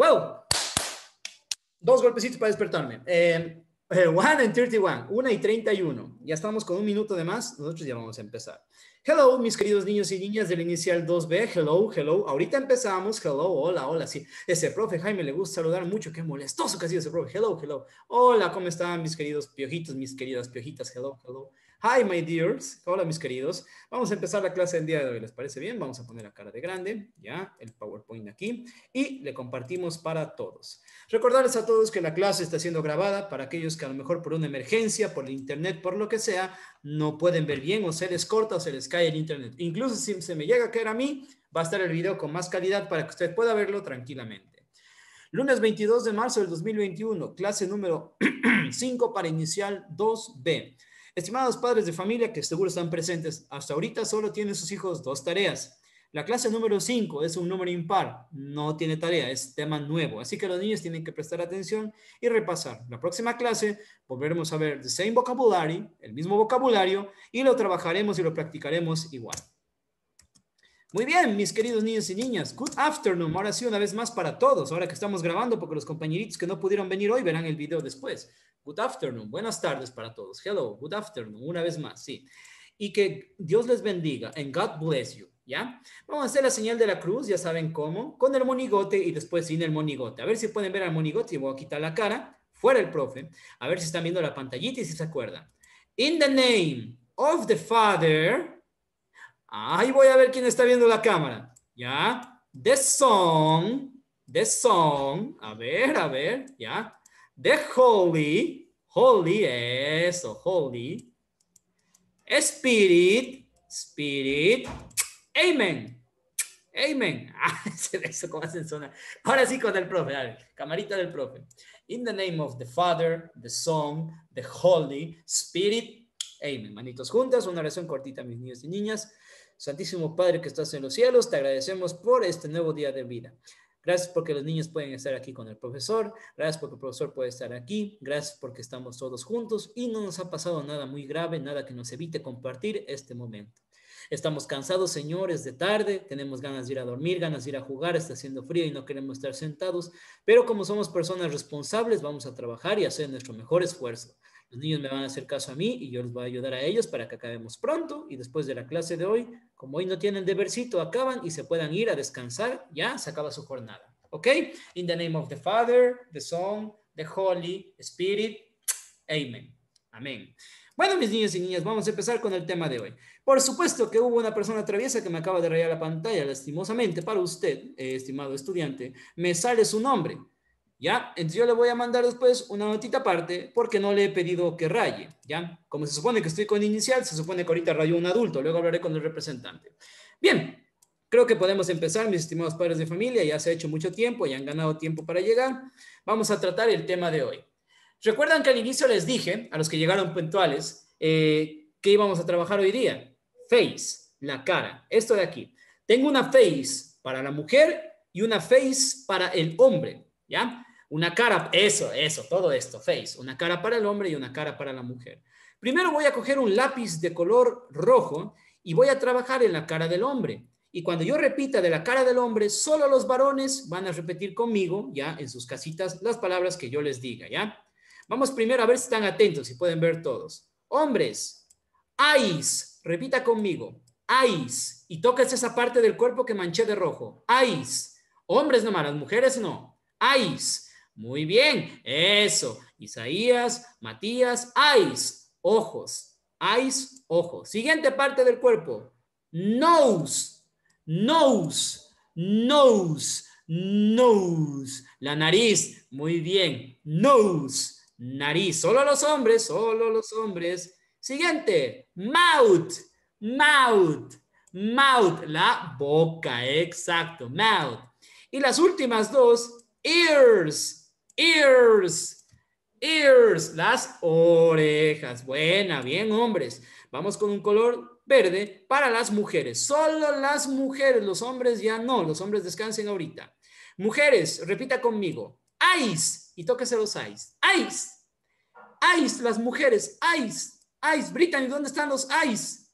¡Wow! Dos golpecitos para despertarme. Em, eh, one and 31, Una y 31. Ya estamos con un minuto de más. Nosotros ya vamos a empezar. Hello, mis queridos niños y niñas del inicial 2B. Hello, hello. Ahorita empezamos. Hello, hola, hola. Sí, ese profe Jaime le gusta saludar mucho. Qué molestoso que ha sido ese profe. Hello, hello. Hola, ¿cómo están mis queridos piojitos, mis queridas piojitas? Hello, hello. Hi, my dears. Hola, mis queridos. Vamos a empezar la clase del día de hoy. ¿Les parece bien? Vamos a poner la cara de grande, ya, el PowerPoint aquí, y le compartimos para todos. Recordarles a todos que la clase está siendo grabada para aquellos que a lo mejor por una emergencia, por el internet, por lo que sea, no pueden ver bien o se les corta o se les cae el internet. Incluso si se me llega a caer a mí, va a estar el video con más calidad para que usted pueda verlo tranquilamente. Lunes 22 de marzo del 2021, clase número 5 para inicial 2B. Estimados padres de familia que seguro están presentes, hasta ahorita solo tienen sus hijos dos tareas. La clase número 5 es un número impar, no tiene tarea, es tema nuevo, así que los niños tienen que prestar atención y repasar. La próxima clase volveremos a ver the same vocabulary, el mismo vocabulario, y lo trabajaremos y lo practicaremos igual. Muy bien, mis queridos niños y niñas, good afternoon. Ahora sí, una vez más para todos, ahora que estamos grabando, porque los compañeritos que no pudieron venir hoy verán el video después. Good afternoon, buenas tardes para todos. Hello, good afternoon, una vez más, sí. Y que Dios les bendiga, and God bless you, ¿ya? Vamos a hacer la señal de la cruz, ya saben cómo, con el monigote y después sin el monigote. A ver si pueden ver al monigote, y voy a quitar la cara, fuera el profe, a ver si están viendo la pantallita y si se acuerdan. In the name of the Father, Ahí voy a ver quién está viendo la cámara. ¿Ya? The song, the song, a ver, a ver, ¿ya? The holy, holy, eso, holy. Spirit, spirit. Amen, amen. Ah, eso cómo hacen sonar. Ahora sí con el profe, a ver, camarita del profe. In the name of the Father, the song, the Holy Spirit. Amen. Manitos juntas, una oración cortita, mis niños y niñas. Santísimo Padre que estás en los cielos, te agradecemos por este nuevo día de vida. Gracias porque los niños pueden estar aquí con el profesor, gracias porque el profesor puede estar aquí, gracias porque estamos todos juntos y no nos ha pasado nada muy grave, nada que nos evite compartir este momento. Estamos cansados, señores, de tarde, tenemos ganas de ir a dormir, ganas de ir a jugar, está haciendo frío y no queremos estar sentados, pero como somos personas responsables, vamos a trabajar y hacer nuestro mejor esfuerzo. Los niños me van a hacer caso a mí y yo les voy a ayudar a ellos para que acabemos pronto y después de la clase de hoy, como hoy no tienen debercito, acaban y se puedan ir a descansar, ya se acaba su jornada. ¿Ok? In the name of the Father, the Son, the Holy Spirit. Amen. Amén. Bueno, mis niños y niñas, vamos a empezar con el tema de hoy. Por supuesto que hubo una persona traviesa que me acaba de rayar la pantalla, lastimosamente para usted, eh, estimado estudiante, me sale su nombre. ¿ya? Entonces yo le voy a mandar después una notita aparte porque no le he pedido que raye, ¿ya? Como se supone que estoy con inicial, se supone que ahorita rayó un adulto, luego hablaré con el representante. Bien, creo que podemos empezar, mis estimados padres de familia, ya se ha hecho mucho tiempo, ya han ganado tiempo para llegar. Vamos a tratar el tema de hoy. Recuerdan que al inicio les dije, a los que llegaron puntuales, eh, que íbamos a trabajar hoy día. Face, la cara, esto de aquí. Tengo una face para la mujer y una face para el hombre, ¿ya? Una cara, eso, eso, todo esto, face. Una cara para el hombre y una cara para la mujer. Primero voy a coger un lápiz de color rojo y voy a trabajar en la cara del hombre. Y cuando yo repita de la cara del hombre, solo los varones van a repetir conmigo, ya en sus casitas, las palabras que yo les diga, ¿ya? Vamos primero a ver si están atentos, si pueden ver todos. Hombres, eyes, repita conmigo, eyes. y toques esa parte del cuerpo que manché de rojo, eyes. Hombres nomás, las mujeres no, eyes. Muy bien, eso. Isaías, Matías, eyes, ojos. Eyes, ojos. Siguiente parte del cuerpo. Nose, nose, nose, nose. La nariz, muy bien. Nose, nariz. Solo los hombres, solo los hombres. Siguiente, mouth, mouth, mouth, la boca, exacto, mouth. Y las últimas dos, ears, Ears. Ears, las orejas. Buena, bien, hombres. Vamos con un color verde para las mujeres. Solo las mujeres, los hombres ya no. Los hombres descansen ahorita. Mujeres, repita conmigo. Eyes. Y tóquese los eyes. Eyes. Eyes, las mujeres. Eyes. Eyes. Brittany, ¿dónde están los eyes?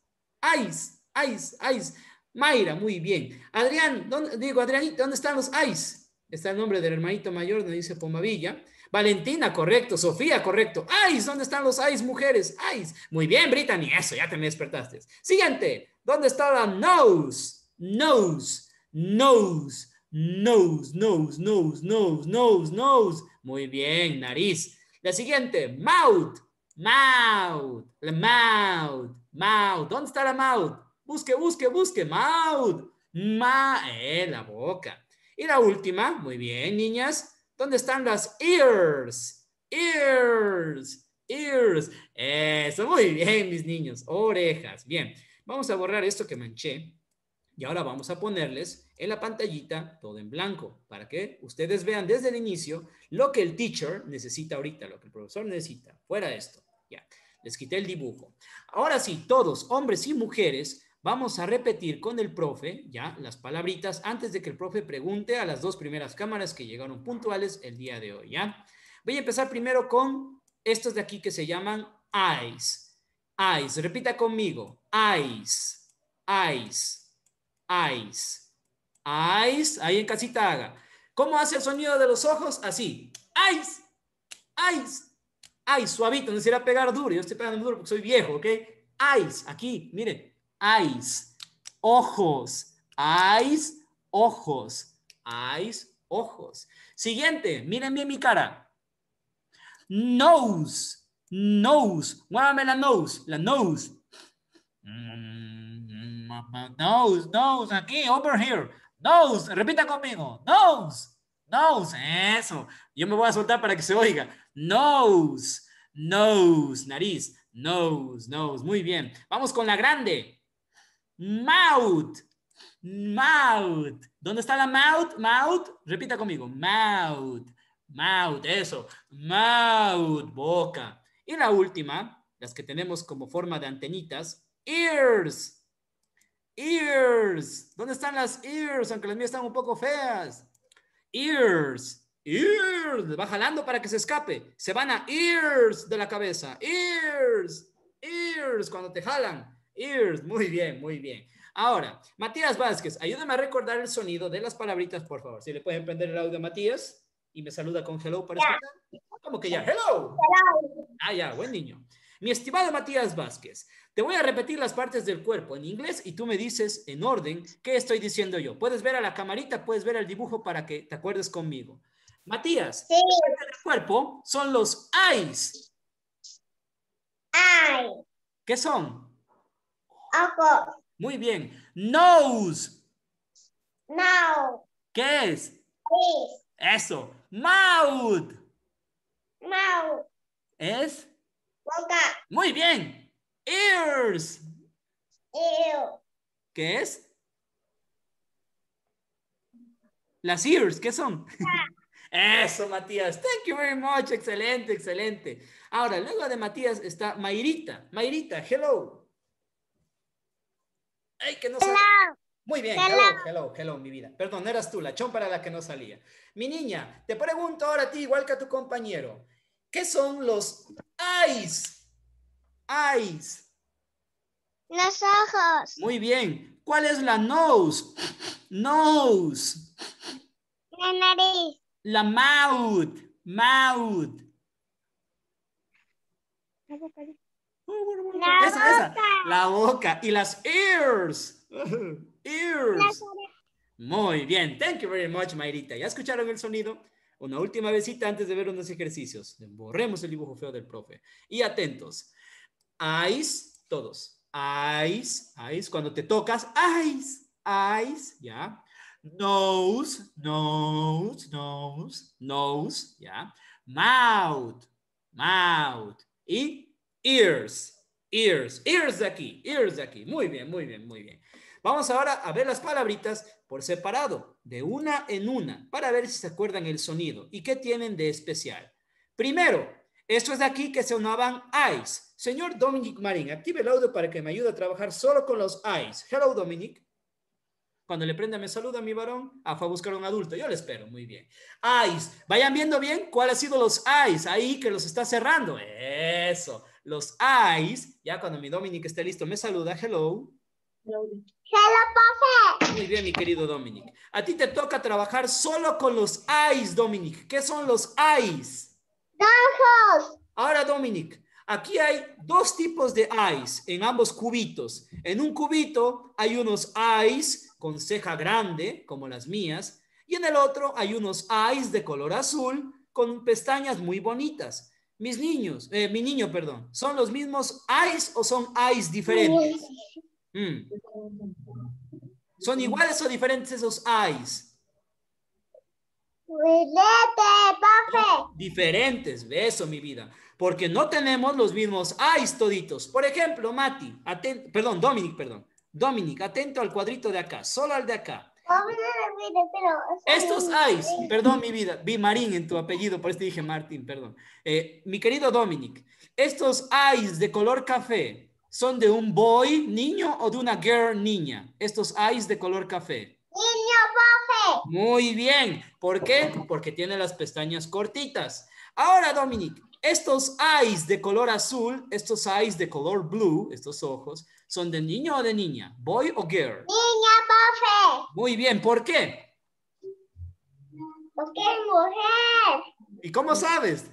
Eyes. Eyes. Eyes. Mayra, muy bien. Adrián, ¿dónde, digo, Adrián, ¿dónde están los eyes? Está el nombre del hermanito mayor, nos dice Pomavilla. Valentina, correcto. Sofía, correcto. ¡Ais! ¿Dónde están los ais, mujeres? ¡Ais! Muy bien, Brittany. Eso, ya te me despertaste. Siguiente. ¿Dónde está la nose? Nose. Nose. Nose. Nose. Nose. Nose. Nose. Nose. Muy bien, nariz. La siguiente. Mouth. Mouth. mouth. Mouth. ¿Dónde está la mouth? Busque, busque, busque. Mouth. Ma. Eh, la boca. Y la última, muy bien, niñas, ¿dónde están las ears? Ears, ears. Eso, muy bien, mis niños, orejas. Bien, vamos a borrar esto que manché. Y ahora vamos a ponerles en la pantallita todo en blanco para que ustedes vean desde el inicio lo que el teacher necesita ahorita, lo que el profesor necesita. Fuera esto. Ya, les quité el dibujo. Ahora sí, todos, hombres y mujeres, Vamos a repetir con el profe ya las palabritas antes de que el profe pregunte a las dos primeras cámaras que llegaron puntuales el día de hoy. ¿ya? Voy a empezar primero con estos de aquí que se llaman eyes. Eyes. Repita conmigo. Eyes. Eyes. Eyes. Eyes. Ahí en casita haga. ¿Cómo hace el sonido de los ojos? Así. Eyes. Eyes. Eyes. Suavito. No será pegar duro. Yo estoy pegando duro porque soy viejo, ¿ok? Eyes. Aquí. Miren eyes, ojos, eyes, ojos, eyes, ojos. Siguiente, miren bien mi cara. Nose, nose, muévame la nose, la nose. Nose, nose, aquí, over here. Nose, repita conmigo. Nose, nose, eso. Yo me voy a soltar para que se oiga. Nose, nose, nariz. Nose, nose, muy bien. Vamos con la grande. Mouth. Mouth. ¿Dónde está la mouth? Mouth. Repita conmigo. Mouth. Mouth. Eso. Mouth. Boca. Y la última, las que tenemos como forma de antenitas. Ears. Ears. ¿Dónde están las ears? Aunque las mías están un poco feas. Ears. Ears. Va jalando para que se escape. Se van a ears de la cabeza. Ears. Ears. Cuando te jalan. Ears, muy bien, muy bien. Ahora, Matías Vázquez, ayúdame a recordar el sonido de las palabritas, por favor. Si le pueden prender el audio a Matías y me saluda con hello para escuchar. Como que ya, hello. Ah, ya, buen niño. Mi estimado Matías Vázquez, te voy a repetir las partes del cuerpo en inglés y tú me dices en orden qué estoy diciendo yo. Puedes ver a la camarita, puedes ver el dibujo para que te acuerdes conmigo. Matías, las partes del cuerpo son los eyes. Eyes. ¿Qué son? Muy bien. Nose. Now. ¿Qué es? Eso. Mouth. Mouth. ¿Es? Boca. Muy bien. Ears. Ears. ¿Qué es? Las ears, ¿qué son? Eso, Matías. Thank you very much. Excelente, excelente. Ahora, luego de Matías está Mayrita. Mayrita, hello. Ay, que no Muy bien, hello. hello, hello, mi vida. Perdón, eras tú, la chompara la que no salía. Mi niña, te pregunto ahora a ti, igual que a tu compañero, ¿qué son los eyes? Eyes. Los ojos. Muy bien. ¿Cuál es la nose? Nose. La nariz. La mouth. Mouth. Ah, La boca. La boca. Y las ears. ears. Muy bien. Thank you very much, Mayrita. ¿Ya escucharon el sonido? Una última visita antes de ver unos ejercicios. Borremos el dibujo feo del profe. Y atentos. Eyes, todos. Eyes, eyes. Cuando te tocas, eyes, eyes, ¿ya? Nose, nose, nose, nose, ¿ya? Mouth, mouth. Y Ears, ears, ears de aquí, ears de aquí. Muy bien, muy bien, muy bien. Vamos ahora a ver las palabritas por separado, de una en una, para ver si se acuerdan el sonido y qué tienen de especial. Primero, esto es de aquí que se sonaban eyes. Señor Dominic Marín, active el audio para que me ayude a trabajar solo con los eyes. Hello, Dominic. Cuando le prenda, me saluda mi varón. Ah, a buscar un adulto. Yo le espero. Muy bien. Eyes. Vayan viendo bien cuál ha sido los eyes ahí que los está cerrando. Eso. Los eyes, ya cuando mi Dominic esté listo, me saluda. Hello. Hello, profe. Muy bien, mi querido Dominic. A ti te toca trabajar solo con los eyes, Dominic. ¿Qué son los eyes? Gajos. Ahora, Dominic, aquí hay dos tipos de eyes en ambos cubitos. En un cubito hay unos eyes con ceja grande, como las mías, y en el otro hay unos eyes de color azul con pestañas muy bonitas. Mis niños, eh, mi niño, perdón, ¿son los mismos eyes o son eyes diferentes? Mm. ¿Son iguales o diferentes esos eyes? Diferentes, eso mi vida. Porque no tenemos los mismos eyes toditos. Por ejemplo, Mati, perdón, Dominic, perdón. Dominic, atento al cuadrito de acá, solo al de acá. Estos eyes? perdón mi vida, vi Marín en tu apellido, por eso dije Martín, perdón. Eh, mi querido Dominic, estos eyes de color café son de un boy niño o de una girl niña. Estos eyes de color café. Niño profe. Muy bien, ¿por qué? Porque tiene las pestañas cortitas. Ahora Dominic, estos eyes de color azul, estos eyes de color blue, estos ojos, ¿Son de niño o de niña? ¿Boy o girl? Niña, profe. Muy bien, ¿por qué? Porque es mujer. ¿Y cómo sabes?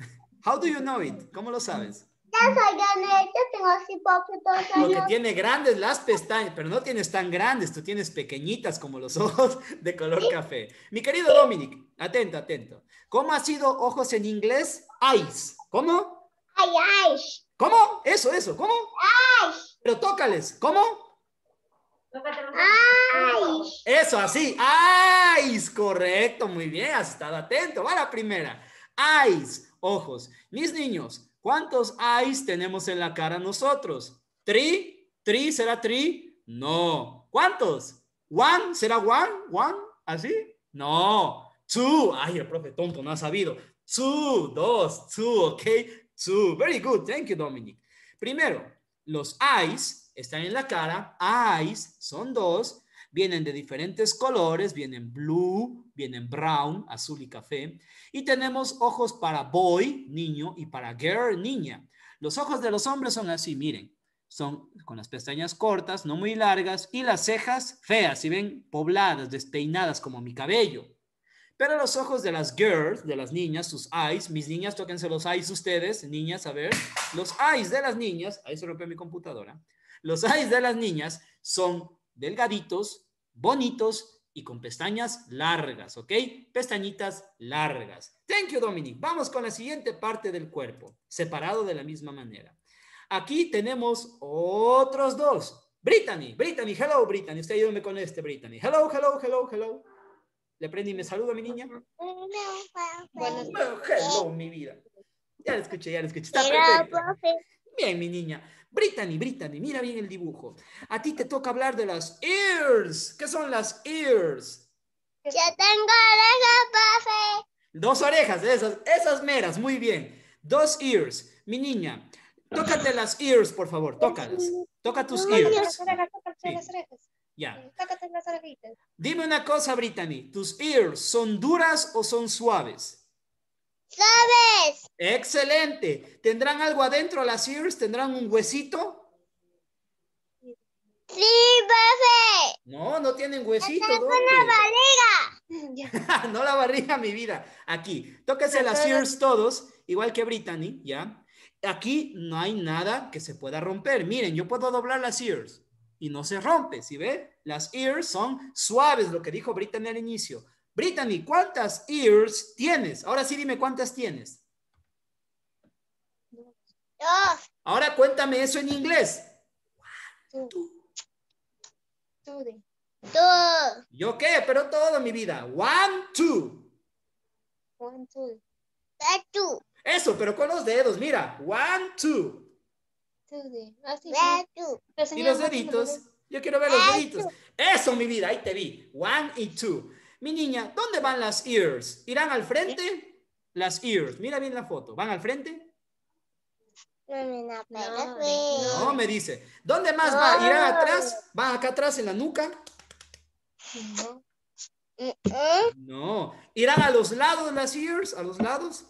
How do you know it? ¿Cómo lo sabes? Yo soy grande, yo tengo así poquitos Lo tiene grandes las pestañas, pero no tienes tan grandes, tú tienes pequeñitas como los ojos de color café. Mi querido Dominic, atento, atento. ¿Cómo ha sido ojos en inglés? Eyes. ¿Cómo? eyes. ¿Cómo? Eso, eso, ¿cómo? Eyes. Pero tócales. ¿Cómo? Eso, así. Eyes, correcto, muy bien, has estado atento. Va la primera. Eyes, ojos. Mis niños, ¿cuántos eyes tenemos en la cara nosotros? ¿Tri? ¿Tri será tri? No. ¿Cuántos? ¿One será one? ¿One? ¿Así? No. Two. Ay, el profe tonto no ha sabido. Two, dos, two, ok. Two. Very good. Thank you, Dominic. Primero, los eyes están en la cara. Eyes son dos. Vienen de diferentes colores. Vienen blue, vienen brown, azul y café. Y tenemos ojos para boy, niño, y para girl, niña. Los ojos de los hombres son así, miren. Son con las pestañas cortas, no muy largas, y las cejas feas, si ven, pobladas, despeinadas como mi cabello. Pero los ojos de las girls, de las niñas, sus eyes, mis niñas, tóquense los eyes ustedes, niñas, a ver, los eyes de las niñas, ahí se rompió mi computadora, los eyes de las niñas son delgaditos, bonitos y con pestañas largas, ¿ok? Pestañitas largas. Thank you, Dominic. Vamos con la siguiente parte del cuerpo, separado de la misma manera. Aquí tenemos otros dos. Brittany, Brittany, hello, Brittany. Usted ayúdame con este, Brittany. Hello, hello, hello, hello. Le prende y me saluda mi niña. Bueno, hello, mi vida. Ya la escuché, ya la escuché. Bien, mi niña. Brittany, Brittany, mira bien el dibujo. A ti te toca hablar de las ears. ¿Qué son las ears? Yo tengo orejas, profe. Dos orejas, esas, esas meras, muy bien. Dos ears. Mi niña, tócate las ears, por favor, tócalas. Toca tus ears. Ya. Eh, Dime una cosa, Brittany. ¿Tus ears son duras o son suaves? Suaves. Excelente. ¿Tendrán algo adentro las ears? ¿Tendrán un huesito? Sí, bebé! No, no tienen huesito. no. una barriga. no la barriga, mi vida. Aquí, tóquese las ears todos, igual que Brittany, ¿ya? Aquí no hay nada que se pueda romper. Miren, yo puedo doblar las ears y no se rompe. ¿sí ve, las ears son suaves, lo que dijo Brittany al inicio. Brittany, ¿cuántas ears tienes? Ahora sí dime cuántas tienes. Ahora cuéntame eso en inglés. two. Two. ¿Yo qué? Pero todo mi vida. One, two. One, two. Eso, pero con los dedos, mira. One, two. Y los deditos. Yo quiero ver los deditos. Eso, mi vida, ahí te vi. One y two. Mi niña, ¿dónde van las ears? ¿Irán al frente? Las ears. Mira bien la foto. ¿Van al frente? No, me pues. dice. ¿Dónde más va? ¿Irán atrás? ¿Van acá atrás en la nuca? No. No. ¿Irán a los lados las ears? ¿A los lados?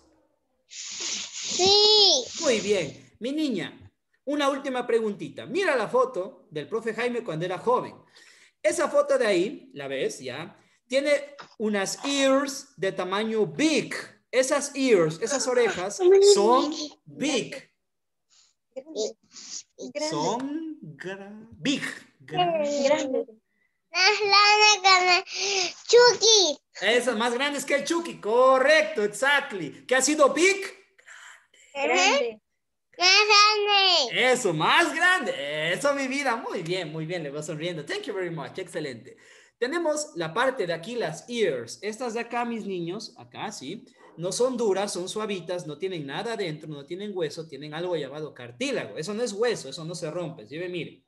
Sí. Muy bien. Mi niña, una última preguntita. Mira la foto del profe Jaime cuando era joven. Esa foto de ahí, la ves ya, tiene unas ears de tamaño big. Esas ears, esas orejas son big. Son big. Más grandes que Chucky. Esas más grandes que el Chucky, correcto, exactly. ¿Qué ha sido big? Grande. Más grande. Eso, más grande. Eso, mi vida. Muy bien, muy bien. Le va sonriendo. Thank you very much. Excelente. Tenemos la parte de aquí, las ears. Estas de acá, mis niños, acá, sí. No son duras, son suavitas, no tienen nada adentro, no tienen hueso, tienen algo llamado cartílago. Eso no es hueso, eso no se rompe. ¿sí? Miren.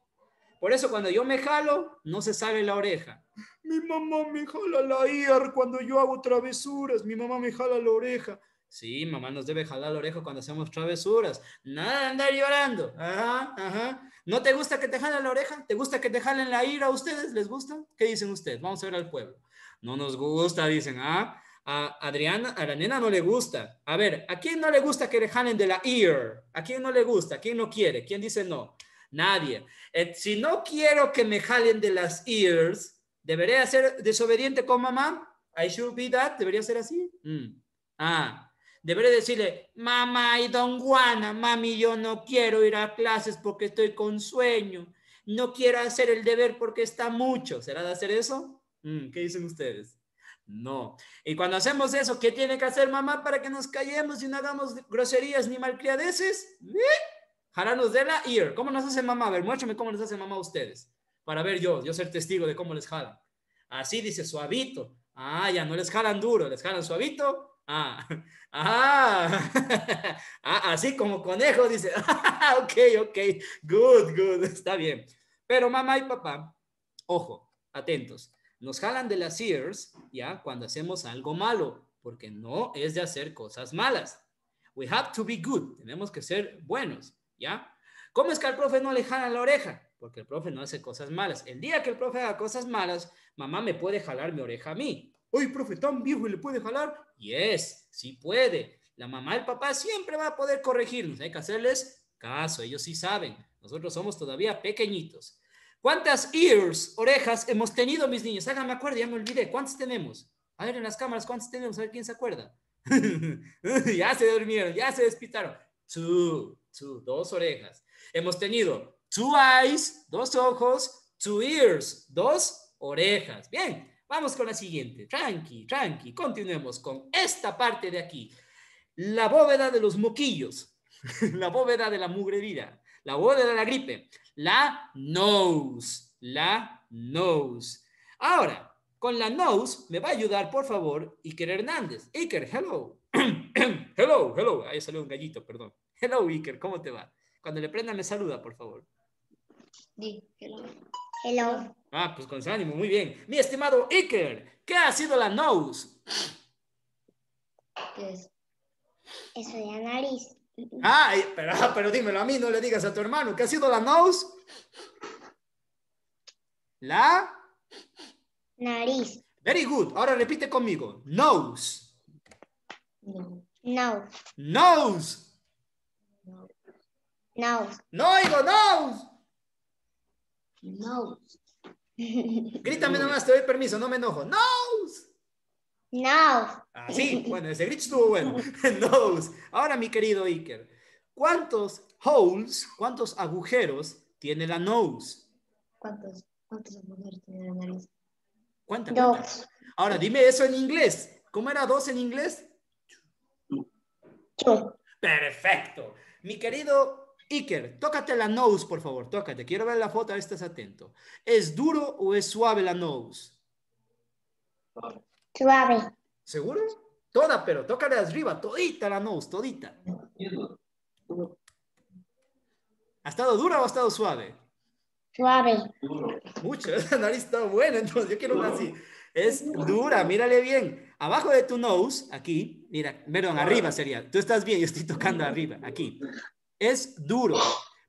Por eso cuando yo me jalo, no se sale la oreja. Mi mamá me jala la ear cuando yo hago travesuras. Mi mamá me jala la oreja. Sí, mamá nos debe jalar la oreja cuando hacemos travesuras. Nada de andar llorando. Ajá, ajá. ¿No te gusta que te jalen la oreja? ¿Te gusta que te jalen la ira a ustedes? ¿Les gusta? ¿Qué dicen ustedes? Vamos a ver al pueblo. No nos gusta, dicen. Ah, a Adriana, a la nena no le gusta. A ver, ¿a quién no le gusta que le jalen de la ear? ¿A quién no le gusta? ¿A quién no quiere? ¿Quién dice no? Nadie. Eh, si no quiero que me jalen de las ears, ¿debería ser desobediente con mamá? I should be that. ¿Debería ser así? Mm. Ah, Debería decirle, mamá y don Juana, mami, yo no quiero ir a clases porque estoy con sueño. No quiero hacer el deber porque está mucho. ¿Será de hacer eso? Mm, ¿Qué dicen ustedes? No. Y cuando hacemos eso, ¿qué tiene que hacer mamá para que nos callemos y no hagamos groserías ni malcriadeces? ¿Eh? de la ear. ¿Cómo nos hace mamá? A ver, muéstrame cómo nos hace mamá ustedes. Para ver yo, yo ser testigo de cómo les jalan. Así dice suavito. Ah, ya no les jalan duro, les jalan suavito Ah, ah, ah, así como conejo, dice. ok, ok, good, good, está bien. Pero mamá y papá, ojo, atentos, nos jalan de las ears, ¿ya? Cuando hacemos algo malo, porque no es de hacer cosas malas. We have to be good, tenemos que ser buenos, ¿ya? ¿Cómo es que al profe no le jalan la oreja? Porque el profe no hace cosas malas. El día que el profe haga cosas malas, mamá me puede jalar mi oreja a mí. Oye, profe, tan viejo y le puede jalar. Yes, sí puede. La mamá, el papá siempre va a poder corregirnos. Hay que hacerles caso. Ellos sí saben. Nosotros somos todavía pequeñitos. ¿Cuántas ears, orejas hemos tenido, mis niños? Háganme acuerdo, ya me olvidé. ¿Cuántas tenemos? A ver en las cámaras, ¿cuántas tenemos? A ver quién se acuerda. ya se durmieron, ya se despitaron. Two, two, dos orejas. Hemos tenido two eyes, dos ojos, two ears, dos orejas. Bien, Vamos con la siguiente. Tranqui, tranqui. Continuemos con esta parte de aquí. La bóveda de los moquillos. la bóveda de la mugre vida, La bóveda de la gripe. La nose. La nose. Ahora, con la nose me va a ayudar, por favor, Iker Hernández. Iker, hello. hello, hello. Ahí salió un gallito, perdón. Hello, Iker, ¿cómo te va? Cuando le prenda me saluda, por favor. Sí, hello. Hello. Ah, pues con ánimo, muy bien. Mi estimado Iker, ¿qué ha sido la nose? Pues, eso de la nariz. Ay, pero, ah, pero dímelo a mí, no le digas a tu hermano. ¿Qué ha sido la nose? La nariz. Very good. Ahora repite conmigo. Nose. No. Nose. Nose. Nose. No oigo nose. Nose. Grítame nomás, te doy permiso, no me enojo. Nose. No. Ah, sí, bueno, ese grito estuvo bueno. Nose. Ahora, mi querido Iker, ¿cuántos holes, cuántos agujeros tiene la nose? ¿Cuántos, cuántos agujeros tiene la nariz? ¿Cuántos? Nose. Ahora, dime eso en inglés. ¿Cómo era dos en inglés? Two. Perfecto. Mi querido Iker, tócate la nose, por favor, tócate. Quiero ver la foto, a estás atento. ¿Es duro o es suave la nose? Suave. ¿Seguro? Toda, pero tócale arriba, todita la nose, todita. ¿Ha estado dura o ha estado suave? Suave. Mucho, la nariz está buena, entonces yo quiero una así. Es dura, mírale bien. Abajo de tu nose, aquí, mira, perdón, arriba sería. Tú estás bien, yo estoy tocando arriba, aquí. Es duro.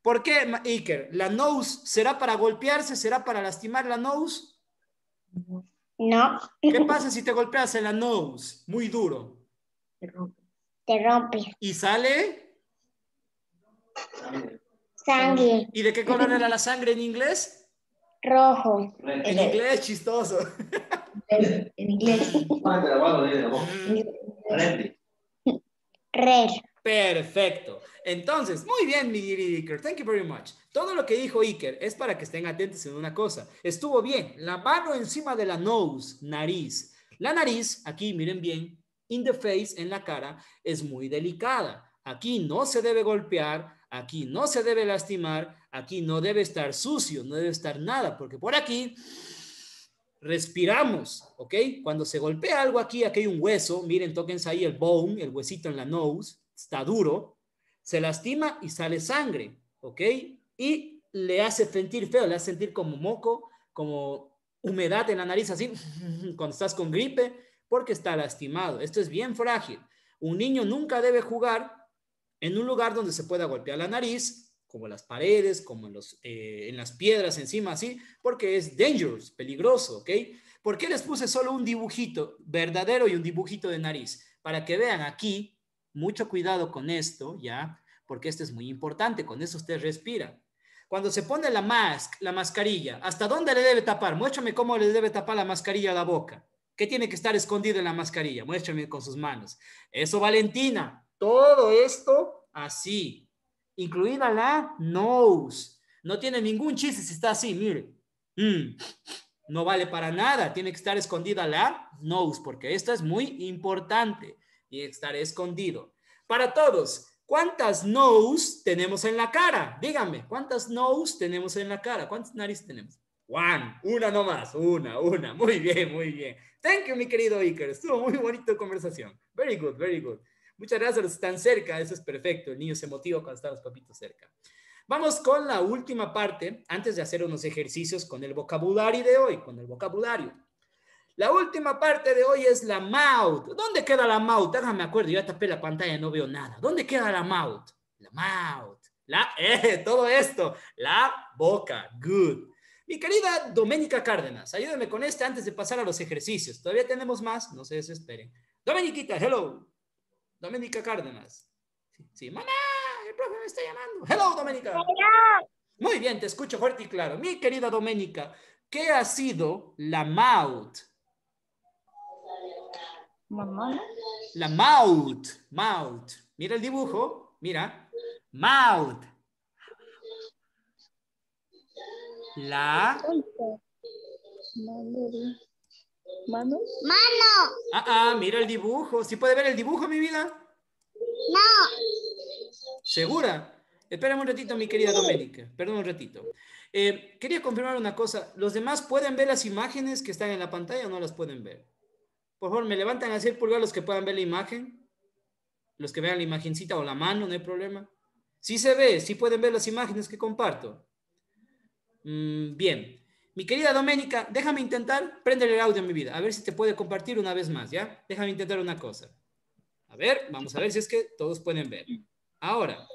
¿Por qué, Iker? ¿La nose será para golpearse? ¿Será para lastimar la nose? No. ¿Qué pasa si te golpeas en la nose? Muy duro. Te rompe. ¿Y sale? Sangre. ¿Y de qué color era la sangre en inglés? Rojo. En inglés, chistoso. En inglés. Red. Perfecto. Entonces, muy bien, mi Iker. Thank you very much. Todo lo que dijo Iker es para que estén atentos en una cosa. Estuvo bien. La mano encima de la nose, nariz. La nariz, aquí miren bien, in the face, en la cara, es muy delicada. Aquí no se debe golpear, aquí no se debe lastimar, aquí no debe estar sucio, no debe estar nada, porque por aquí respiramos, ¿ok? Cuando se golpea algo aquí, aquí hay un hueso, miren, toquense ahí el bone, el huesito en la nose, está duro, se lastima y sale sangre, ¿ok? Y le hace sentir feo, le hace sentir como moco, como humedad en la nariz, así, cuando estás con gripe, porque está lastimado. Esto es bien frágil. Un niño nunca debe jugar en un lugar donde se pueda golpear la nariz, como las paredes, como en, eh, las piedras encima, así, porque es dangerous, peligroso, ¿ok? ¿Por qué les puse solo un dibujito verdadero y un dibujito de nariz? Para que vean aquí mucho cuidado con esto, ¿ya? Porque esto es muy importante, con eso usted respira. Cuando se pone la mask, la mascarilla, ¿hasta dónde le debe tapar? Muéstrame cómo le debe tapar la mascarilla a la boca. ¿Qué tiene que estar escondido en la mascarilla? Muéstrame con sus manos. Eso, Valentina. Todo esto así, incluida la nose. No tiene ningún chiste si está así, mire. Mm. No vale para nada. Tiene que estar escondida la nose porque esta es muy importante y estar escondido. Para todos, ¿cuántas nose tenemos en la cara? Díganme, ¿cuántas nose tenemos en la cara? ¿Cuántas narices tenemos? One, una nomás, una, una. Muy bien, muy bien. Thank you, mi querido Iker. Estuvo muy bonito conversación. Very good, very good. Muchas gracias a los están cerca, eso es perfecto. El niño se motiva cuando están los papitos cerca. Vamos con la última parte, antes de hacer unos ejercicios con el vocabulario de hoy, con el vocabulario. La última parte de hoy es la maut. ¿Dónde queda la maut? me acuerdo, yo tapé la pantalla, no veo nada. ¿Dónde queda la maut? La maut. La, eh, todo esto. La boca. Good. Mi querida Doménica Cárdenas, ayúdame con este antes de pasar a los ejercicios. Todavía tenemos más, no se desesperen. Domeniquita, hello. Doménica Cárdenas. Sí, mamá, el profe me está llamando. Hello, Doménica. Muy bien, te escucho fuerte y claro. Mi querida Doménica, ¿qué ha sido la MAUT? La mouth, mouth. Mira el dibujo, mira. Mouth. La. Mano. Mano. Ah, ah, mira el dibujo. ¿Sí puede ver el dibujo, mi vida? No. ¿Segura? Espérame un ratito, mi querida Doménica. Perdón un ratito. Eh, quería confirmar una cosa. ¿Los demás pueden ver las imágenes que están en la pantalla o no las pueden ver? Por favor, me levantan a 100 pulgar los que puedan ver la imagen. Los que vean la imagencita o la mano, no hay problema. Sí se ve, sí pueden ver las imágenes que comparto. Mm, bien. Mi querida Doménica, déjame intentar prender el audio en mi vida. A ver si te puede compartir una vez más, ¿ya? Déjame intentar una cosa. A ver, vamos a ver si es que todos pueden ver. Ahora,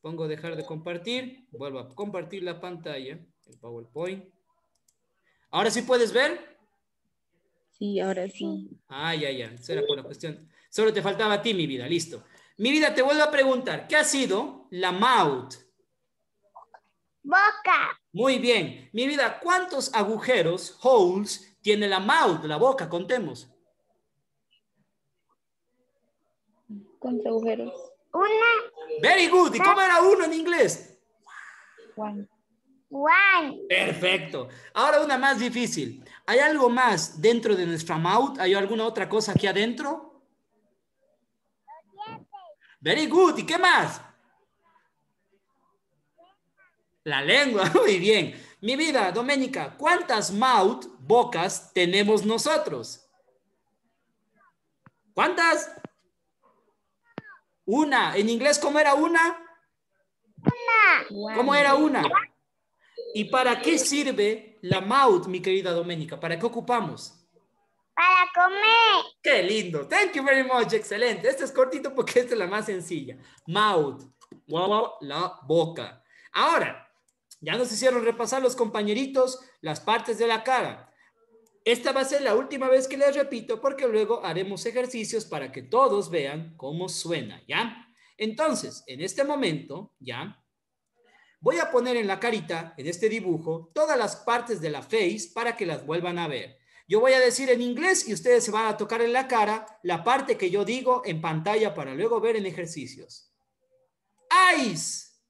pongo dejar de compartir. Vuelvo a compartir la pantalla, el PowerPoint. Ahora sí puedes ver. Sí, ahora sí. Ay, ah, ya, ya. Eso era por la cuestión. Solo te faltaba a ti, mi vida. Listo. Mi vida, te vuelvo a preguntar. ¿Qué ha sido la mouth? Boca. Muy bien. Mi vida, ¿cuántos agujeros, holes, tiene la mouth, la boca? Contemos. ¿Cuántos agujeros? Una. Very good. ¿Y cómo era uno en inglés? One. One. Perfecto. Ahora una más difícil. ¿Hay algo más dentro de nuestra mouth? ¿Hay alguna otra cosa aquí adentro? Very good. ¿Y qué más? La lengua. Muy bien. Mi vida, Doménica, ¿cuántas mouth, bocas, tenemos nosotros? ¿Cuántas? Una. ¿En inglés cómo era una? Una. ¿Cómo era una? ¿Y para qué sirve la mouth, mi querida Doménica? ¿Para qué ocupamos? Para comer. Qué lindo. Thank you very much. Excelente. Este es cortito porque esta es la más sencilla. Mouth. La boca. Ahora, ya nos hicieron repasar los compañeritos las partes de la cara. Esta va a ser la última vez que les repito porque luego haremos ejercicios para que todos vean cómo suena, ¿ya? Entonces, en este momento, ¿ya? Voy a poner en la carita, en este dibujo, todas las partes de la face para que las vuelvan a ver. Yo voy a decir en inglés y ustedes se van a tocar en la cara la parte que yo digo en pantalla para luego ver en ejercicios. Eyes.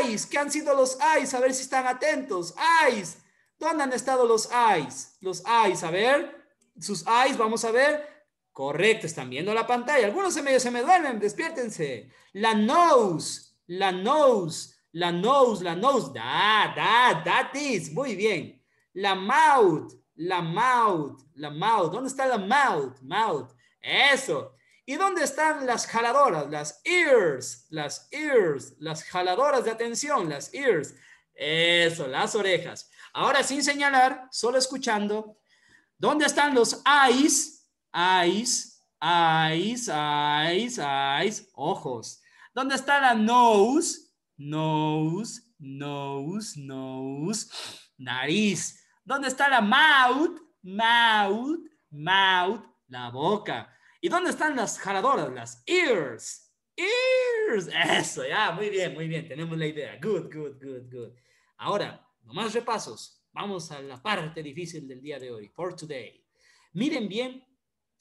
Eyes. ¿Qué han sido los eyes? A ver si están atentos. Eyes. ¿Dónde han estado los eyes? Los eyes. A ver. Sus eyes. Vamos a ver. Correcto. Están viendo la pantalla. Algunos se medio se me duermen. Despiértense. La nose. La nose. La nose, la nose, da da that is. Muy bien. La mouth, la mouth, la mouth. ¿Dónde está la mouth? Mouth. Eso. ¿Y dónde están las jaladoras? Las ears, las ears, las jaladoras de atención, las ears. Eso, las orejas. Ahora sin señalar, solo escuchando. ¿Dónde están los eyes? Eyes, eyes, eyes, eyes, ojos. ¿Dónde está la nose? Nose, nose, nose. Nariz. ¿Dónde está la mouth? Mouth, mouth, la boca. ¿Y dónde están las jaladoras? Las ears. Ears. Eso, ya, muy bien, muy bien. Tenemos la idea. Good, good, good, good. Ahora, más repasos. Vamos a la parte difícil del día de hoy. For today. Miren bien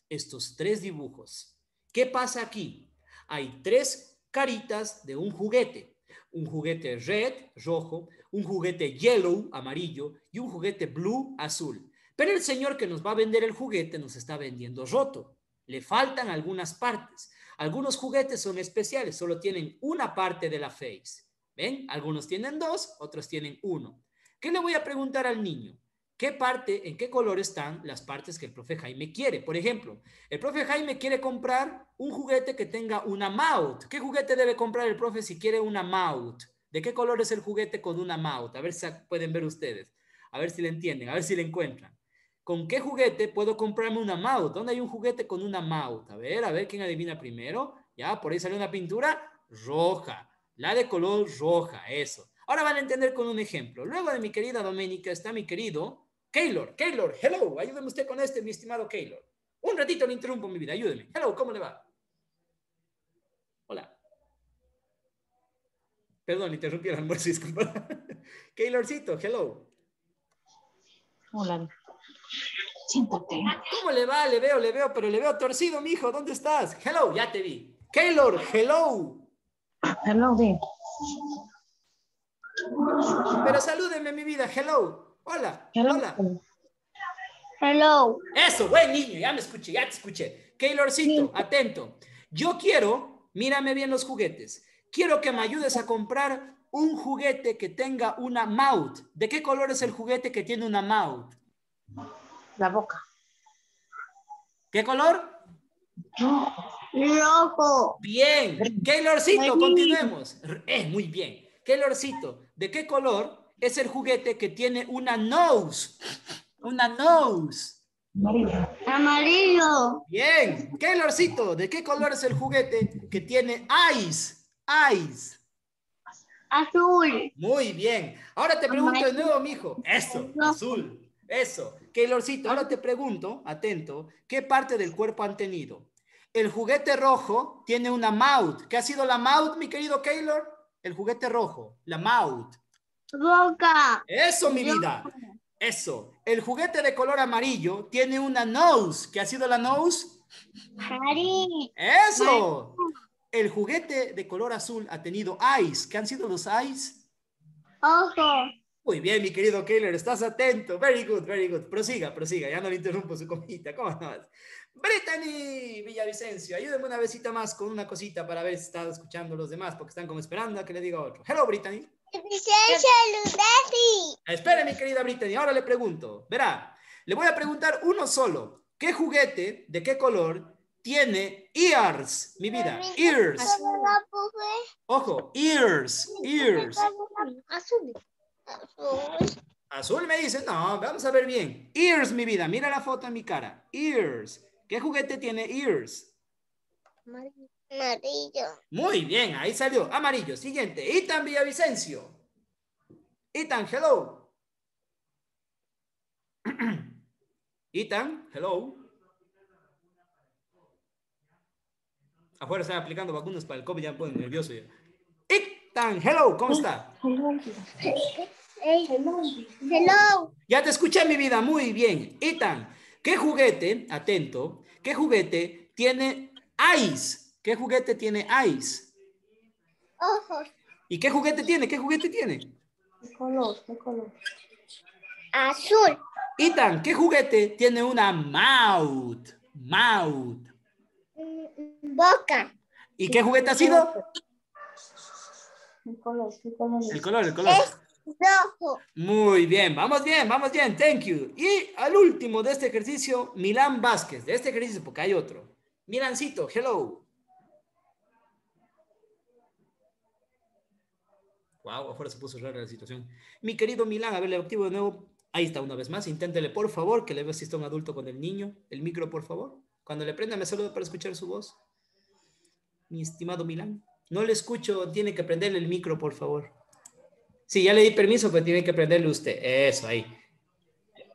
estos tres dibujos. ¿Qué pasa aquí? Hay tres caritas de un juguete un juguete red, rojo, un juguete yellow, amarillo, y un juguete blue, azul. Pero el señor que nos va a vender el juguete nos está vendiendo roto. Le faltan algunas partes. Algunos juguetes son especiales, solo tienen una parte de la face. ¿Ven? Algunos tienen dos, otros tienen uno. ¿Qué le voy a preguntar al niño? qué parte, en qué color están las partes que el profe Jaime quiere. Por ejemplo, el profe Jaime quiere comprar un juguete que tenga una mouth. ¿Qué juguete debe comprar el profe si quiere una mouth? ¿De qué color es el juguete con una mouth? A ver si pueden ver ustedes. A ver si le entienden, a ver si le encuentran. ¿Con qué juguete puedo comprarme una mouth? ¿Dónde hay un juguete con una mouth? A ver, a ver quién adivina primero. Ya, por ahí salió una pintura roja. La de color roja, eso. Ahora van a entender con un ejemplo. Luego de mi querida Doménica está mi querido Keylor, Keylor, hello, ayúdeme usted con este, mi estimado Keylor. Un ratito le interrumpo mi vida, ayúdeme. Hello, ¿cómo le va? Hola. Perdón, le interrumpí el almuerzo, disculpa. Keylorcito, hello. Hola. Siéntate. ¿Cómo le va? Le veo, le veo, pero le veo torcido, mijo. ¿Dónde estás? Hello, ya te vi. Keylor, hello. Hello, Pero salúdeme, mi vida, hello. Hola, hola. Hello. Eso, buen niño, ya me escuché, ya te escuché. Keylorcito, atento. Yo quiero, mírame bien los juguetes. Quiero que me ayudes a comprar un juguete que tenga una mouth. ¿De qué color es el juguete que tiene una mouth? La boca. ¿Qué color? Loco. Bien. Keylorcito, continuemos. Eh, muy bien. Keylorcito, ¿de qué color es el juguete que tiene una nose. Una nose. Amarillo. Bien. ¿Qué ¿De qué color es el juguete que tiene eyes? Eyes. Azul. Muy bien. Ahora te pregunto de nuevo, mijo. Eso, azul. Eso. Keylorcito, ahora te pregunto, atento, ¿qué parte del cuerpo han tenido? El juguete rojo tiene una mouth. ¿Qué ha sido la mouth, mi querido Keylor? El juguete rojo, la mouth. Boca. Eso, mi vida. Eso. El juguete de color amarillo tiene una nose. ¿Qué ha sido la nose? Harry. Eso. El juguete de color azul ha tenido eyes. ¿Qué han sido los eyes? Ojo. Muy bien, mi querido Keller, estás atento. Very good, very good. Prosiga, prosiga. Ya no le interrumpo su comida. ¿Cómo no? Brittany Villavicencio, ayúdame una besita más con una cosita para ver si están escuchando los demás, porque están como esperando a que le diga otro. Hello, Brittany. Espera, mi querida Brittany, ahora le pregunto. Verá, le voy a preguntar uno solo. ¿Qué juguete, de qué color, tiene ears, mi vida? Pues ears. Ojo, ears, ears. Azul. Azul me dice, no, vamos a ver bien. Ears, mi vida, mira la foto en mi cara. Ears. ¿Qué juguete tiene ears? Amarillo. Muy bien, ahí salió. Amarillo. Siguiente. Itan Villavicencio. Itan, hello. Itan, hello. Afuera están aplicando vacunas para el COVID, ya me pongo nervioso. Itan, hello, ¿cómo está? Hello. hello. Ya te escuché, mi vida, muy bien. Itan, ¿qué juguete, atento, qué juguete tiene ice? ¿Qué juguete tiene Ice? Ojos. ¿Y qué juguete tiene? ¿Qué juguete tiene? El color? el color? Azul. Ethan, ¿qué juguete tiene una mouth? Mouth. Mm, boca. ¿Y qué juguete ha sido? El color, el color. El color, el color. Es rojo. Muy bien, vamos bien, vamos bien, thank you. Y al último de este ejercicio, Milán Vázquez, de este ejercicio, porque hay otro. Milancito, hello. Wow, afuera se puso rara la situación. Mi querido Milán, a ver, le activo de nuevo. Ahí está, una vez más. Inténtele, por favor, que le si está un adulto con el niño. El micro, por favor. Cuando le prenda, me saluda para escuchar su voz. Mi estimado Milán. No le escucho, tiene que prenderle el micro, por favor. Sí, ya le di permiso, pero tiene que prenderle usted. Eso, ahí.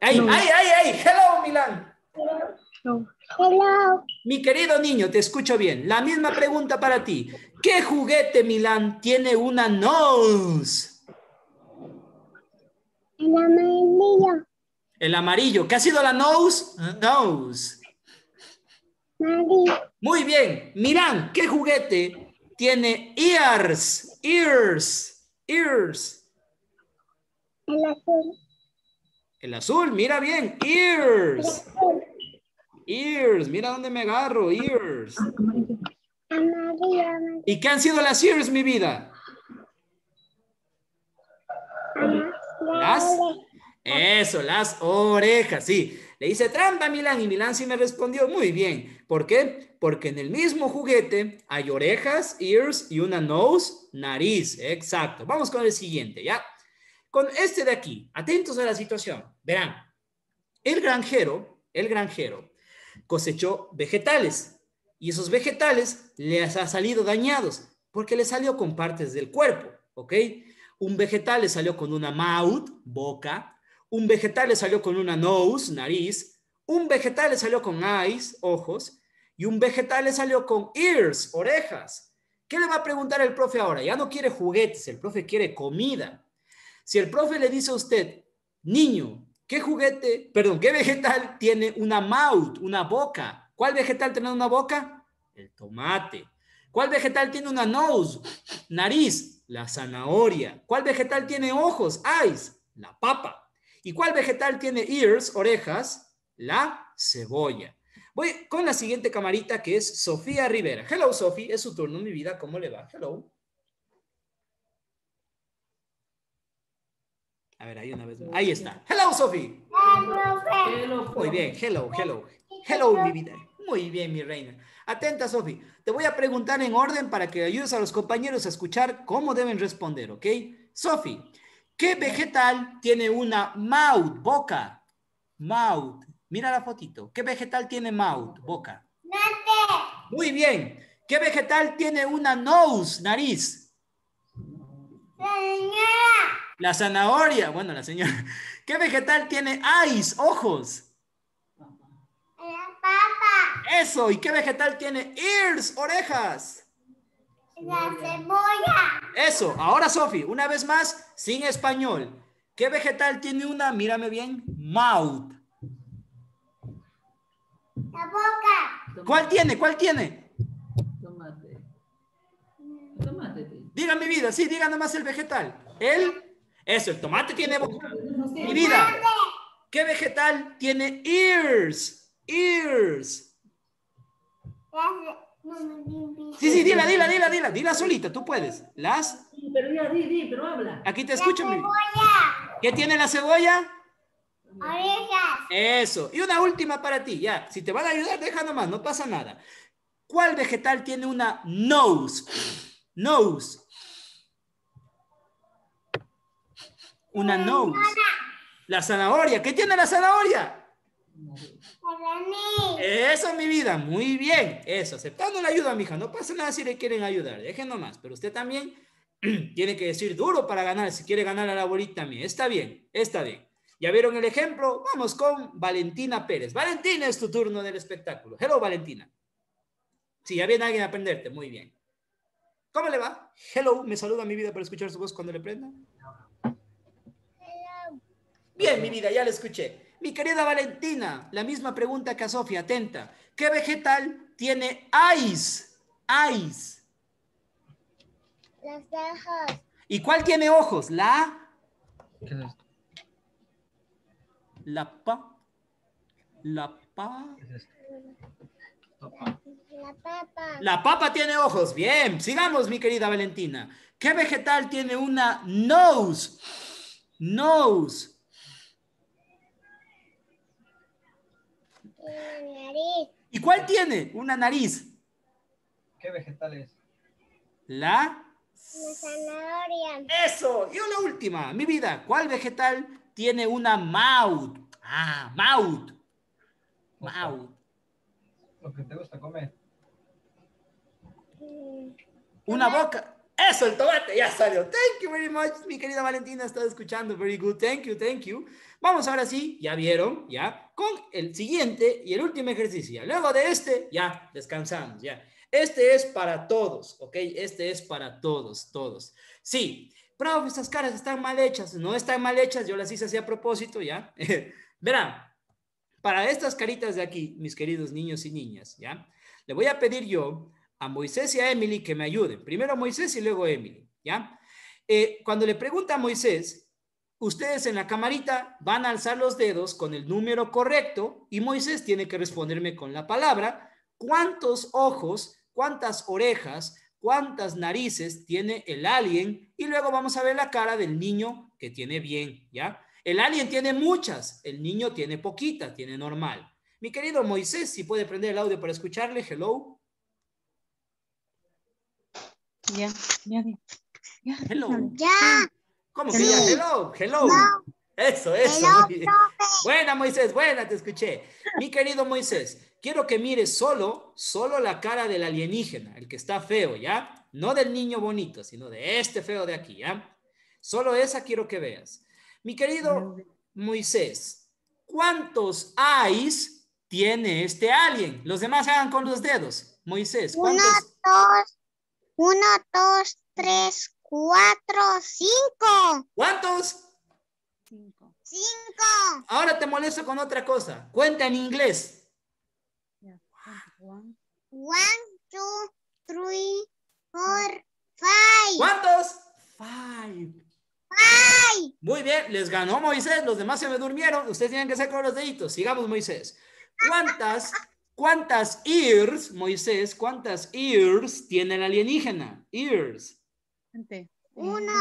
¡Ay, ay, ay, ay! ¡Hello, Milán! Hello. Mi querido niño, te escucho bien. La misma pregunta para ti. ¿Qué juguete, Milán, tiene una nose? El amarillo. El amarillo. ¿Qué ha sido la nose? Nose. Muy bien. Milán, ¿qué juguete tiene ears? Ears. Ears. El azul. El azul, mira bien. Ears. Ears. Mira dónde me agarro. Ears. ¿Y qué han sido las ears, mi vida? Las. Eso, las orejas, sí. Le hice trampa a Milán y Milán sí me respondió muy bien. ¿Por qué? Porque en el mismo juguete hay orejas, ears y una nose, nariz. Exacto. Vamos con el siguiente, ¿ya? Con este de aquí, atentos a la situación. Verán, el granjero, el granjero cosechó vegetales y esos vegetales les ha salido dañados porque le salió con partes del cuerpo, ¿ok? Un vegetal le salió con una mouth, boca, un vegetal le salió con una nose, nariz, un vegetal le salió con eyes, ojos, y un vegetal le salió con ears, orejas. ¿Qué le va a preguntar el profe ahora? Ya no quiere juguetes, el profe quiere comida. Si el profe le dice a usted, niño, ¿qué juguete, perdón, qué vegetal tiene una mouth, una boca? ¿Cuál vegetal tiene una boca? El tomate. ¿Cuál vegetal tiene una nose? Nariz, la zanahoria. ¿Cuál vegetal tiene ojos? Eyes, la papa. ¿Y cuál vegetal tiene ears, orejas? La cebolla. Voy con la siguiente camarita que es Sofía Rivera. Hello, Sofía, es su turno, mi vida, ¿cómo le va? Hello. A ver, ahí una vez Ahí está. Hello, Sofía. Muy bien, hello, hello. Hello, mi vida. Muy bien, mi reina. Atenta, Sofi. Te voy a preguntar en orden para que ayudes a los compañeros a escuchar cómo deben responder, ¿ok? Sofi, ¿qué vegetal tiene una mouth, boca? Mouth. Mira la fotito. ¿Qué vegetal tiene mouth, boca? Mate. Muy bien. ¿Qué vegetal tiene una nose, nariz? La señora. La zanahoria. Bueno, la señora. ¿Qué vegetal tiene eyes, ojos? Eso, ¿y qué vegetal tiene ears, orejas? La cebolla. Eso, ahora Sofi, una vez más, sin español. ¿Qué vegetal tiene una? Mírame bien, mouth. La boca. ¿Cuál tiene? ¿Cuál tiene? Tomate. Tomate. Diga mi vida, sí, diga nomás el vegetal. El, eso, el tomate tiene boca. Mi vida. ¿Qué vegetal tiene ears? ears. Sí, sí, dila, dila, dila, dila, dila solita, tú puedes. Las. pero ya, di, di, pero habla. Aquí te escucho. ¿Qué tiene la cebolla? Orejas. Eso. Y una última para ti, ya. Si te van a ayudar, deja nomás, no pasa nada. ¿Cuál vegetal tiene una nose? Nose. Una nose. La zanahoria. ¿Qué tiene la zanahoria? Eso, mi vida, muy bien. Eso, aceptando la ayuda, mija. No pasa nada si le quieren ayudar, déjenlo nomás. Pero usted también tiene que decir duro para ganar, si quiere ganar a la bolita también. Está bien, está bien. ¿Ya vieron el ejemplo? Vamos con Valentina Pérez. Valentina, es tu turno del espectáculo. Hello, Valentina. Si sí, ya viene alguien a aprenderte, muy bien. ¿Cómo le va? Hello, me saluda mi vida para escuchar su voz cuando le prenda. Bien, mi vida, ya le escuché. Mi querida Valentina, la misma pregunta que a Sofía, atenta. ¿Qué vegetal tiene eyes? Eyes. Las ojos. ¿Y cuál tiene ojos? La. La La Papa. La papa. La papa tiene ojos. Bien, sigamos, mi querida Valentina. ¿Qué vegetal tiene una nose? Nose. ¿Y cuál tiene? Una nariz. ¿Qué vegetal es? La... La zanahoria. Eso. Y una última, mi vida. ¿Cuál vegetal tiene una mouth? Ah, Mouth. Mouth. Lo que te gusta comer. Mm. Una boca. Eso, el tomate ya salió. Thank you very much, mi querida Valentina. Estás escuchando. Very good. Thank you, thank you. Vamos ahora sí, ya vieron, ya, con el siguiente y el último ejercicio. Luego de este, ya, descansamos, ya. Este es para todos, ¿ok? Este es para todos, todos. Sí, profe, estas caras están mal hechas. No están mal hechas, yo las hice así a propósito, ya. Verán, para estas caritas de aquí, mis queridos niños y niñas, ya, le voy a pedir yo a Moisés y a Emily que me ayuden. Primero Moisés y luego Emily, ¿ya? Eh, cuando le pregunta a Moisés, ustedes en la camarita van a alzar los dedos con el número correcto y Moisés tiene que responderme con la palabra, ¿cuántos ojos, cuántas orejas, cuántas narices tiene el alien? Y luego vamos a ver la cara del niño que tiene bien, ¿ya? El alien tiene muchas, el niño tiene poquita, tiene normal. Mi querido Moisés, si puede prender el audio para escucharle, hello. Ya, ya, ya. Hello. Ya. ¿Cómo que ya? Hello, hello. Eso, eso. Hello, buena, Moisés, buena, te escuché. Mi querido Moisés, quiero que mires solo, solo la cara del alienígena, el que está feo, ¿ya? No del niño bonito, sino de este feo de aquí, ¿ya? Solo esa quiero que veas. Mi querido Moisés, ¿cuántos eyes tiene este alien? Los demás hagan con los dedos. Moisés, ¿cuántos? dos, uno, dos, tres, cuatro, cinco. ¿Cuántos? Cinco. Cinco. Ahora te molesto con otra cosa. Cuenta en inglés. One. two, three, four, five. ¿Cuántos? Five. Five. Muy bien, les ganó Moisés. Los demás se me durmieron. Ustedes tienen que sacar los deditos. Sigamos, Moisés. ¿Cuántas ¿Cuántas ears, Moisés, cuántas ears tiene el alienígena? Ears. Una.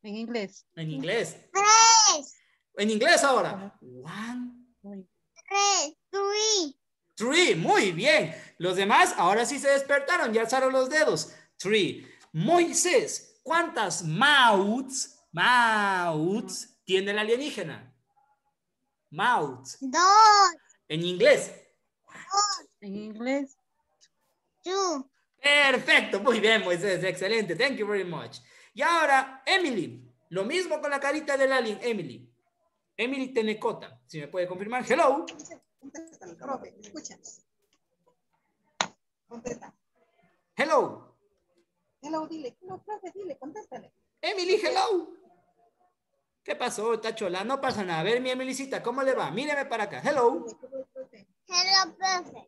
En inglés. En inglés. Tres. En inglés ahora. One. Tres. Three. Three. Muy bien. Los demás ahora sí se despertaron ya alzaron los dedos. Three. Moisés, ¿cuántas mouths, mouths tiene el alienígena? Mouths. Dos. En inglés en inglés? Perfecto, muy bien, Moisés, excelente. Thank you very much. Y ahora, Emily, lo mismo con la carita del alien, Emily. Emily Tenecota, si me puede confirmar. Hello. escuchas. Contesta. Hello. Hello, dile. no dile, contéstale. Emily, hello. ¿Qué pasó, está chola, No pasa nada. A ver, mi Emilicita, ¿cómo le va? Míreme para acá. Hello.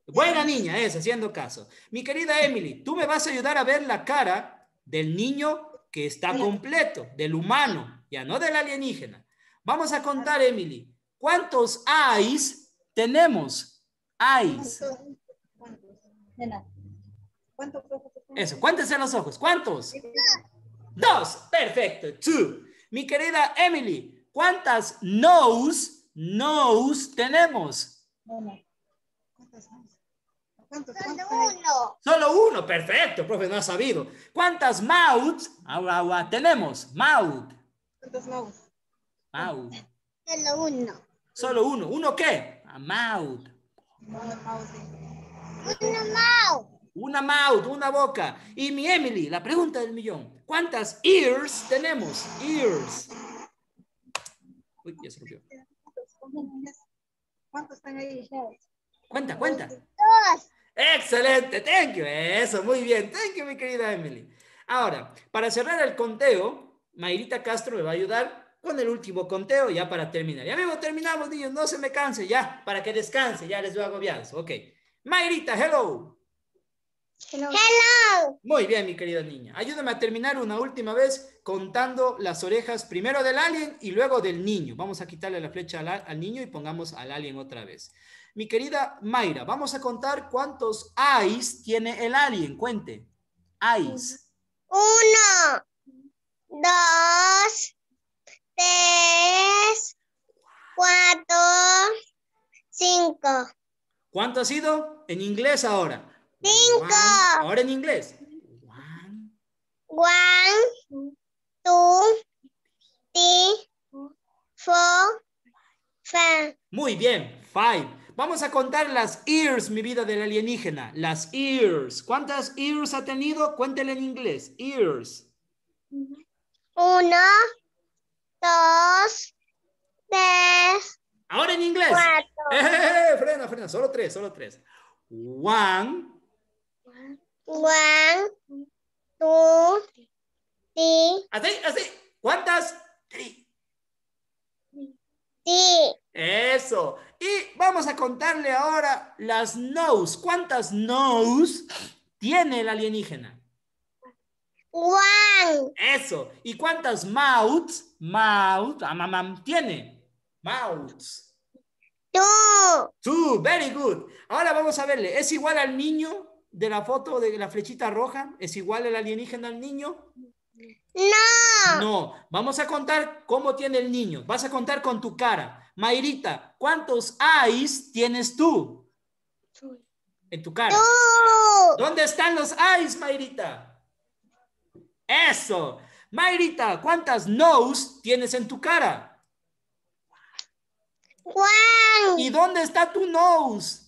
Buena niña, es, haciendo caso. Mi querida Emily, tú me vas a ayudar a ver la cara del niño que está completo, del humano, ya no del alienígena. Vamos a contar, Emily. ¿Cuántos eyes tenemos? Eyes. ¿Cuántos? Eso, cuéntese los ojos. ¿Cuántos? Dos. Perfecto. Two. Mi querida Emily, ¿cuántas nos, tenemos? ¿Cuántos Solo uno. Solo uno, perfecto, profe, no ha sabido. ¿Cuántas mouths ahora, tenemos? Mouth. ¿Cuántas mouths? Mouth. Solo uno. Solo uno. ¿Uno qué? A ah, mouth. Una mouth. Una mouth, una boca. Y mi Emily, la pregunta del millón. ¿Cuántas ears tenemos? Ears. Uy, ya se ¿Cuántos están ahí? Cuenta, cuenta. Excelente, thank you. Eso, muy bien. Thank you, mi querida Emily. Ahora, para cerrar el conteo, Mayrita Castro me va a ayudar con el último conteo ya para terminar. Ya mismo terminamos, niños. No se me canse ya, para que descanse. Ya les doy a Ok. Mayrita, hello. Hello. Muy bien, mi querida niña. Ayúdame a terminar una última vez contando las orejas primero del alien y luego del niño. Vamos a quitarle la flecha al, niño y pongamos al alien otra vez. Mi querida Mayra, vamos a contar cuántos eyes tiene el alien. Cuente. Eyes. Uno, dos, tres, cuatro, cinco. ¿Cuánto ha sido? En inglés ahora. Cinco. ahora en inglés. One. two, three, four, five. Muy bien, five. Vamos a contar las ears, mi vida del alienígena. Las ears. ¿Cuántas ears ha tenido? Cuéntele en inglés. Ears. Uno, dos, tres. Ahora en inglés. Cuatro. Eh, eh, eh, frena, frena. Solo tres, solo tres. One. One, two, three. Así, así. ¿Cuántas? Three. Sí. Eso. Y vamos a contarle ahora las nose. ¿Cuántas nose tiene el alienígena? One. Eso. ¿Y cuántas mouths? Mouth. Ah, tiene. Mouths. Two. Two. Very good. Ahora vamos a verle. ¿Es igual al niño? de la foto de la flechita roja es igual el alienígena al niño? No. No, vamos a contar cómo tiene el niño. Vas a contar con tu cara. Mayrita, ¿cuántos eyes tienes tú? En tu cara. ¿Dónde están los eyes, Mayrita? Eso. Mayrita, ¿cuántas nose tienes en tu cara? ¡Guau! ¿Y dónde está tu nose?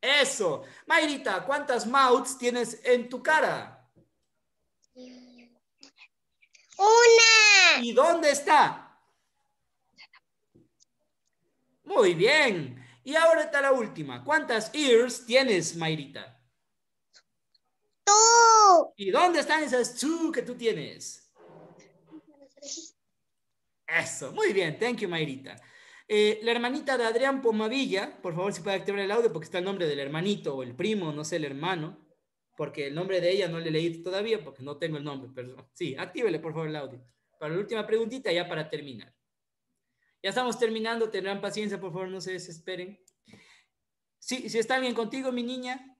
Eso. Mayrita, ¿cuántas mouths tienes en tu cara? Una. ¿Y dónde está? Muy bien. Y ahora está la última. ¿Cuántas ears tienes, Mayrita? Two. ¿Y dónde están esas two que tú tienes? Eso. Muy bien. Thank you, Mayrita. Eh, la hermanita de Adrián Pomavilla, por favor, si puede activar el audio porque está el nombre del hermanito o el primo, no sé, el hermano, porque el nombre de ella no le leí todavía porque no tengo el nombre, pero sí, actívele por favor el audio. Para la última preguntita, ya para terminar. Ya estamos terminando, tendrán paciencia, por favor, no se desesperen. Sí, si está alguien contigo, mi niña,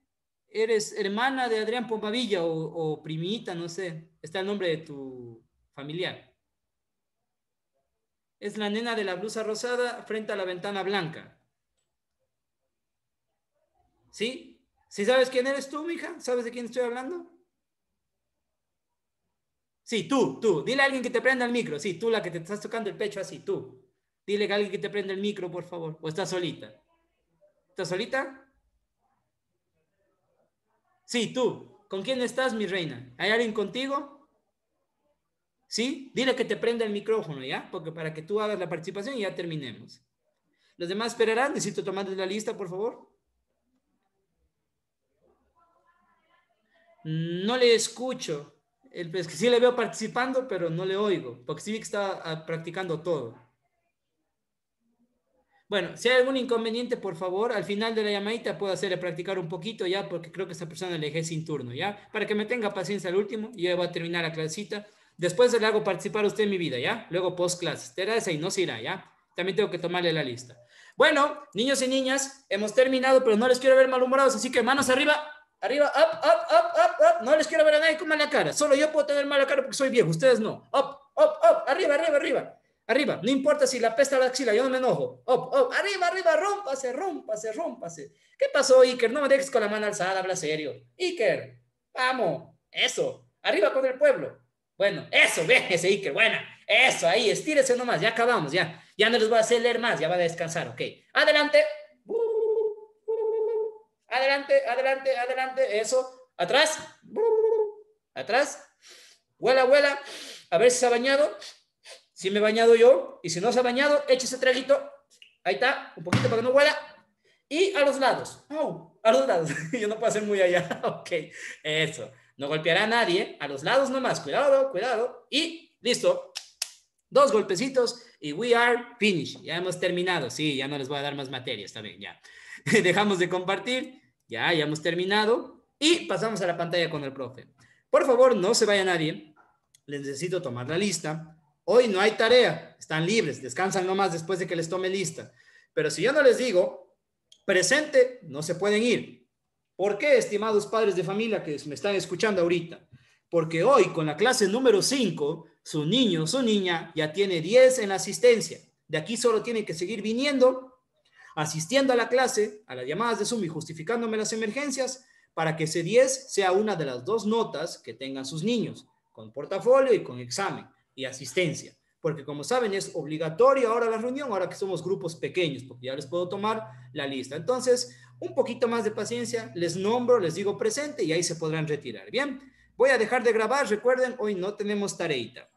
eres hermana de Adrián Pomavilla o primita, no sé, está el nombre de tu familiar es la nena de la blusa rosada frente a la ventana blanca. ¿Sí? ¿Sí sabes quién eres tú, mija? ¿Sabes de quién estoy hablando? Sí, tú, tú. Dile a alguien que te prenda el micro. Sí, tú la que te estás tocando el pecho así, tú. Dile a alguien que te prenda el micro, por favor. ¿O estás solita? ¿Estás solita? Sí, tú. ¿Con quién estás, mi reina? ¿Hay alguien contigo? ¿Sí? Dile que te prenda el micrófono, ¿ya? Porque para que tú hagas la participación y ya terminemos. Los demás esperarán. Necesito tomarles la lista, por favor. No le escucho. El, es que sí le veo participando, pero no le oigo, porque sí que está ah, practicando todo. Bueno, si hay algún inconveniente, por favor, al final de la llamadita puedo hacerle practicar un poquito ya, porque creo que esta persona le dejé sin turno, ¿ya? Para que me tenga paciencia al último, y ya voy a terminar la clasita. Después le hago participar a usted en mi vida, ¿ya? Luego post clases. Te ese y no se irá, ¿ya? También tengo que tomarle la lista. Bueno, niños y niñas, hemos terminado, pero no les quiero ver malhumorados, así que manos arriba, arriba, up, up, up, up, up. No les quiero ver a nadie con mala cara. Solo yo puedo tener mala cara porque soy viejo, ustedes no. Up, up, up, arriba, arriba, arriba. Arriba, no importa si la pesta la axila, yo no me enojo. Up, up, arriba, arriba, rómpase, rómpase, rómpase. ¿Qué pasó, Iker? No me dejes con la mano alzada, habla serio. Iker, vamos, eso, arriba con el pueblo. Bueno, eso, ve ese Iker, buena. Eso, ahí, estírese nomás, ya acabamos, ya. Ya no les voy a hacer leer más, ya va a descansar, ok. Adelante. Adelante, adelante, adelante, eso. Atrás. Atrás. Huela, huela. A ver si se ha bañado. Si me he bañado yo. Y si no se ha bañado, ese traguito. Ahí está, un poquito para que no huela. Y a los lados. a los lados. yo no puedo hacer muy allá. ok, eso. No golpeará a nadie, a los lados nomás, cuidado, cuidado. Y listo, dos golpecitos y we are finished. Ya hemos terminado, sí, ya no les voy a dar más materia, está bien, ya. Dejamos de compartir, ya, ya hemos terminado y pasamos a la pantalla con el profe. Por favor, no se vaya nadie, les necesito tomar la lista. Hoy no hay tarea, están libres, descansan nomás después de que les tome lista. Pero si yo no les digo, presente, no se pueden ir. ¿Por qué, estimados padres de familia que me están escuchando ahorita? Porque hoy con la clase número 5, su niño, o su niña ya tiene 10 en la asistencia. De aquí solo tiene que seguir viniendo, asistiendo a la clase, a las llamadas de Zoom y justificándome las emergencias para que ese 10 sea una de las dos notas que tengan sus niños, con portafolio y con examen y asistencia porque como saben es obligatorio ahora la reunión, ahora que somos grupos pequeños, porque ya les puedo tomar la lista. Entonces, un poquito más de paciencia, les nombro, les digo presente y ahí se podrán retirar. Bien, voy a dejar de grabar. Recuerden, hoy no tenemos tareita.